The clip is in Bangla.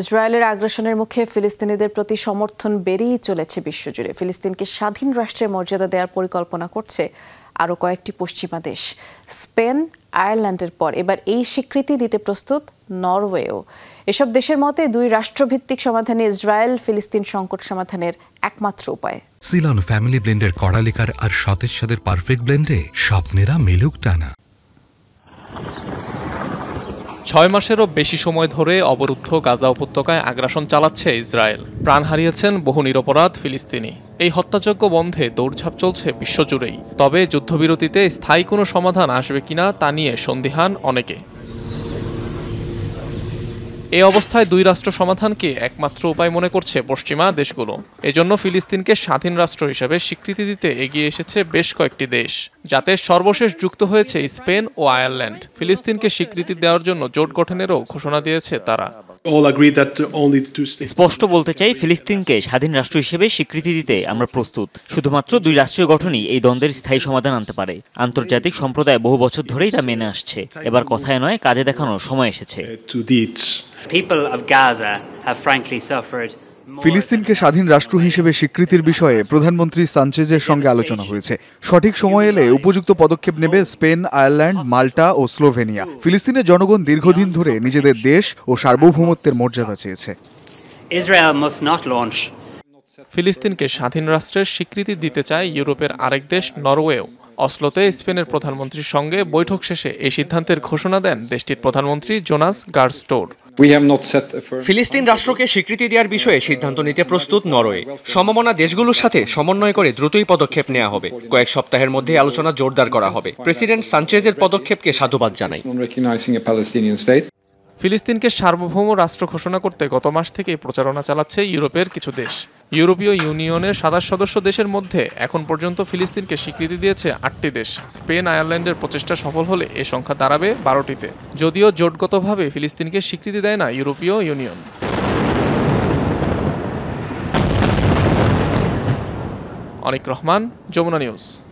ইসরায়েলের আগ্রাসনের মুখে ফিলিস্তিনিদের প্রতি সমর্থন বেড়েই চলেছে বিশ্বজুড়ে ফিলিস্তিনকে স্বাধীন রাষ্ট্রের মর্যাদা দেওয়ার পরিকল্পনা করছে আরও কয়েকটি পশ্চিমা দেশ স্পেন আয়ারল্যান্ডের পর এবার এই স্বীকৃতি দিতে প্রস্তুত নরওয়েও এসব দেশের মতে দুই রাষ্ট্রভিত্তিক সমাধানে ইসরায়েল ফিলিস্তিন সংকট সমাধানের একমাত্র উপায় সিলন ফ্যামিলি ব্লেন্ডের কড়ালিকার আর সতেজ সাদের পারফেক্ট ব্লেন্ডে স্বপ্নেরা মেলুক টানা ছয় মাসেরও বেশি সময় ধরে অবরুদ্ধ গাজা উপত্যকায় আগ্রাসন চালাচ্ছে ইসরায়েল প্রাণ হারিয়েছেন বহু নিরপরাধ ফিলিস্তিনি এই হত্যাযজ্ঞ বন্ধে দৌড়ঝাঁপ চলছে বিশ্বজুড়েই তবে যুদ্ধবিরতিতে স্থায়ী কোনো সমাধান আসবে কিনা তা নিয়ে সন্দিহান অনেকে এ অবস্থায় দুই রাষ্ট্র সমাধানকে একমাত্র উপায় মনে করছে পশ্চিমা দেশগুলো এজন্য ফিলিস্তিনকে স্বাধীন রাষ্ট্র হিসেবে স্বীকৃতি দিতে এগিয়ে এসেছে বেশ কয়েকটি দেশ যাতে সর্বশেষ যুক্ত হয়েছে স্পেন ও আয়ারল্যান্ড ফিলিস্তিনকে স্বীকৃতি দেওয়ার জন্য জোট গঠনেরও ঘোষণা দিয়েছে তারা স্পষ্ট বলতে চাই ফিলিস্তিনকে স্বাধীন রাষ্ট্র হিসেবে স্বীকৃতি দিতে আমরা প্রস্তুত শুধুমাত্র দুই রাষ্ট্রীয় গঠনই এই দ্বন্দ্বের স্থায়ী সমাধান আনতে পারে আন্তর্জাতিক সম্প্রদায় বহু বছর ধরেই তা মেনে আসছে এবার কথায় নয় কাজে দেখানোর সময় এসেছে ফিলিস্তিনকে স্বাধীন রাষ্ট্র হিসেবে স্বীকৃতির বিষয়ে প্রধানমন্ত্রী সানচেজের সঙ্গে আলোচনা হয়েছে সঠিক সময় এলে উপযুক্ত পদক্ষেপ নেবে স্পেন আয়ারল্যান্ড মাল্টা ও স্লোভেনিয়া ফিলিস্তিনের জনগণ দীর্ঘদিন ধরে নিজেদের দেশ ও সার্বভৌমত্বের মর্যাদা চেয়েছে ফিলিস্তিনকে স্বাধীন রাষ্ট্রের স্বীকৃতি দিতে চায় ইউরোপের আরেক দেশ নরওয়েও অসলোতে স্পেনের প্রধানমন্ত্রীর সঙ্গে বৈঠক শেষে এই সিদ্ধান্তের ঘোষণা দেন দেশটির প্রধানমন্ত্রী জোনাস গার্স্টোর ফিলিস্তিন রাষ্ট্রকে স্বীকৃতি দেওয়ার বিষয়ে সিদ্ধান্ত নিতে প্রস্তুত নরওয়ে সমমনা দেশগুলোর সাথে সমন্বয় করে দ্রুতই পদক্ষেপ নেওয়া হবে কয়েক সপ্তাহের মধ্যে আলোচনা জোরদার করা হবে প্রেসিডেন্ট সানচেজের পদক্ষেপকে সাধুবাদ জানাই ফিলিস্তিনকে সার্বভৌম রাষ্ট্র ঘোষণা করতে গত মাস থেকে প্রচারণা চালাচ্ছে ইউরোপের কিছু দেশ ইউরোপীয় ইউনিয়নের সাতাশ সদস্য দেশের মধ্যে এখন পর্যন্ত ফিলিস্তিনকে স্বীকৃতি দিয়েছে আটটি দেশ স্পেন আয়ারল্যান্ডের প্রচেষ্টা সফল হলে এ সংখ্যা দাঁড়াবে বারোটিতে যদিও জোটগতভাবে ফিলিস্তিনকে স্বীকৃতি দেয় না ইউরোপীয় ইউনিয়ন অনিক রহমান যমুনা নিউজ